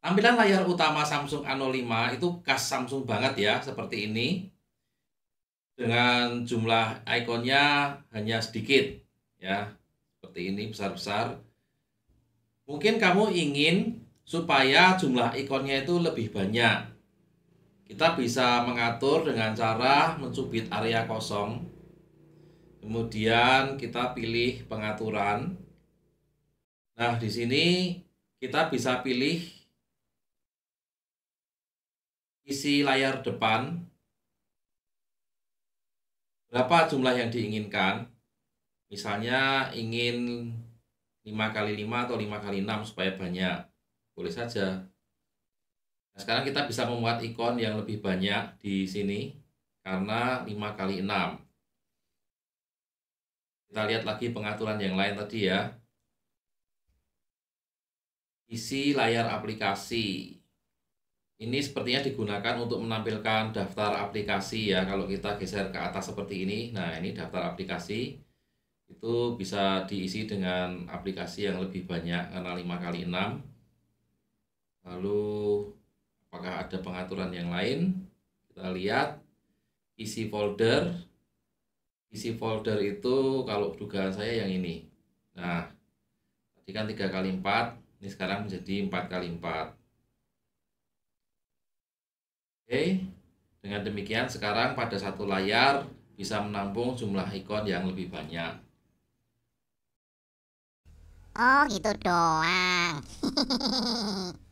Tampilan layar utama Samsung A05 itu khas Samsung banget ya, seperti ini. Dengan jumlah ikonnya hanya sedikit ya, seperti ini besar-besar. Mungkin kamu ingin supaya jumlah ikonnya itu lebih banyak. Kita bisa mengatur dengan cara mencubit area kosong. Kemudian kita pilih pengaturan. Nah, di sini kita bisa pilih isi layar depan berapa jumlah yang diinginkan misalnya ingin 5 kali 5 atau 5 kali 6 supaya banyak boleh saja nah, sekarang kita bisa membuat ikon yang lebih banyak di sini karena 5 kali 6 kita lihat lagi pengaturan yang lain tadi ya isi layar aplikasi ini sepertinya digunakan untuk menampilkan daftar aplikasi ya. Kalau kita geser ke atas seperti ini, nah ini daftar aplikasi itu bisa diisi dengan aplikasi yang lebih banyak karena 5 kali 6 lalu apakah ada pengaturan yang lain kita lihat isi folder isi folder itu kalau dugaan saya yang ini nah tadi kan 3 kali 4 ini sekarang menjadi 4 kali 4 Oke, dengan demikian sekarang pada satu layar bisa menampung jumlah ikon yang lebih banyak. Oh gitu doang.